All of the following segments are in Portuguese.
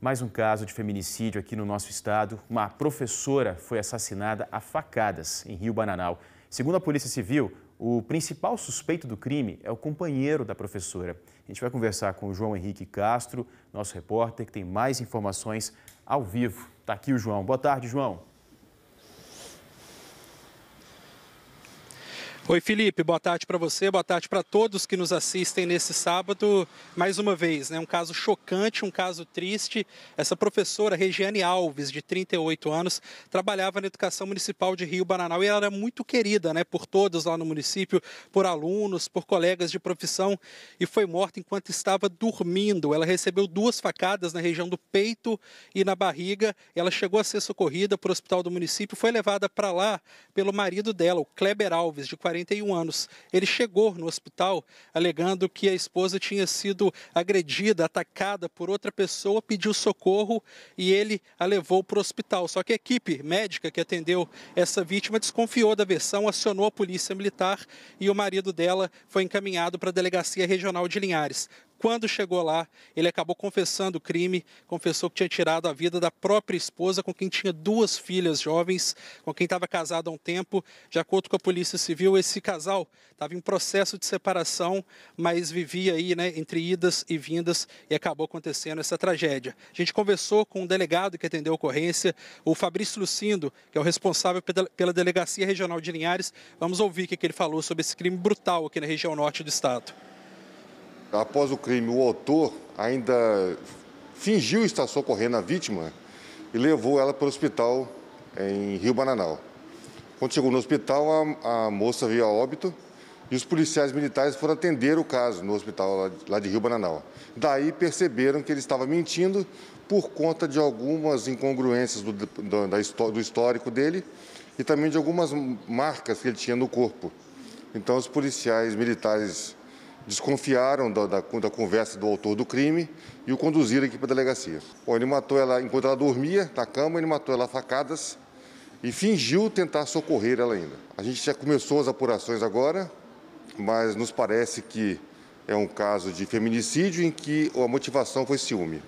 Mais um caso de feminicídio aqui no nosso estado. Uma professora foi assassinada a facadas em Rio Bananal. Segundo a Polícia Civil, o principal suspeito do crime é o companheiro da professora. A gente vai conversar com o João Henrique Castro, nosso repórter, que tem mais informações ao vivo. Está aqui o João. Boa tarde, João. Oi, Felipe, boa tarde para você, boa tarde para todos que nos assistem nesse sábado. Mais uma vez, né, um caso chocante, um caso triste. Essa professora Regiane Alves, de 38 anos, trabalhava na Educação Municipal de Rio Bananal e ela era muito querida né, por todos lá no município, por alunos, por colegas de profissão, e foi morta enquanto estava dormindo. Ela recebeu duas facadas na região do peito e na barriga. Ela chegou a ser socorrida para o hospital do município, foi levada para lá pelo marido dela, o Kleber Alves, de 40 41 anos. Ele chegou no hospital alegando que a esposa tinha sido agredida, atacada por outra pessoa, pediu socorro e ele a levou para o hospital. Só que a equipe médica que atendeu essa vítima desconfiou da versão, acionou a polícia militar e o marido dela foi encaminhado para a delegacia regional de Linhares. Quando chegou lá, ele acabou confessando o crime, confessou que tinha tirado a vida da própria esposa, com quem tinha duas filhas jovens, com quem estava casado há um tempo. De acordo com a Polícia Civil, esse casal estava em processo de separação, mas vivia aí, né, entre idas e vindas e acabou acontecendo essa tragédia. A gente conversou com um delegado que atendeu a ocorrência, o Fabrício Lucindo, que é o responsável pela Delegacia Regional de Linhares. Vamos ouvir o que ele falou sobre esse crime brutal aqui na região norte do estado após o crime, o autor ainda fingiu estar socorrendo a vítima e levou ela para o hospital em Rio Bananal. Quando chegou no hospital, a, a moça veio a óbito e os policiais militares foram atender o caso no hospital lá de Rio Bananal. Daí perceberam que ele estava mentindo por conta de algumas incongruências do, do, do histórico dele e também de algumas marcas que ele tinha no corpo. Então, os policiais militares desconfiaram da, da, da, conversa do autor do crime e o conduziram aqui para a delegacia. Bom, ele matou ela enquanto ela dormia na cama, ele matou ela a facadas e fingiu tentar socorrer ela ainda. A gente já começou as apurações agora, mas nos parece que é um caso de feminicídio em que a motivação foi ciúme.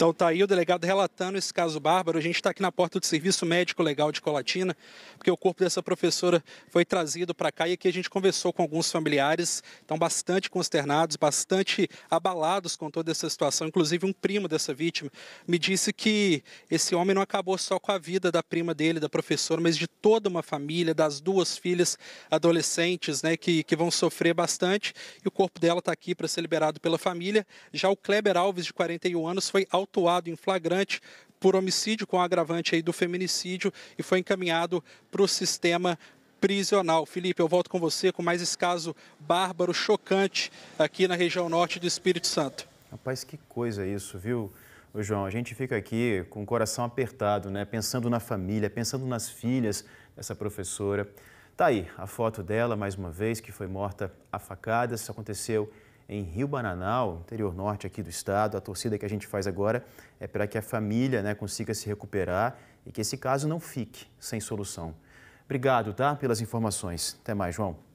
Então tá aí o delegado relatando esse caso bárbaro. A gente está aqui na porta do Serviço Médico Legal de Colatina, porque o corpo dessa professora foi trazido para cá e aqui a gente conversou com alguns familiares, estão bastante consternados, bastante abalados com toda essa situação. Inclusive um primo dessa vítima me disse que esse homem não acabou só com a vida da prima dele, da professora, mas de toda uma família, das duas filhas adolescentes, né, que, que vão sofrer bastante. E o corpo dela está aqui para ser liberado pela família. Já o Kleber Alves, de 41 anos, foi auto autuado em flagrante por homicídio com agravante aí do feminicídio e foi encaminhado para o sistema prisional. Felipe, eu volto com você com mais esse caso bárbaro, chocante aqui na região norte do Espírito Santo. Rapaz, que coisa isso, viu? Ô, João, a gente fica aqui com o coração apertado, né? Pensando na família, pensando nas filhas dessa professora. Tá aí a foto dela, mais uma vez, que foi morta a facadas. Isso aconteceu em Rio Bananal, interior norte aqui do estado. A torcida que a gente faz agora é para que a família né, consiga se recuperar e que esse caso não fique sem solução. Obrigado, tá, pelas informações. Até mais, João.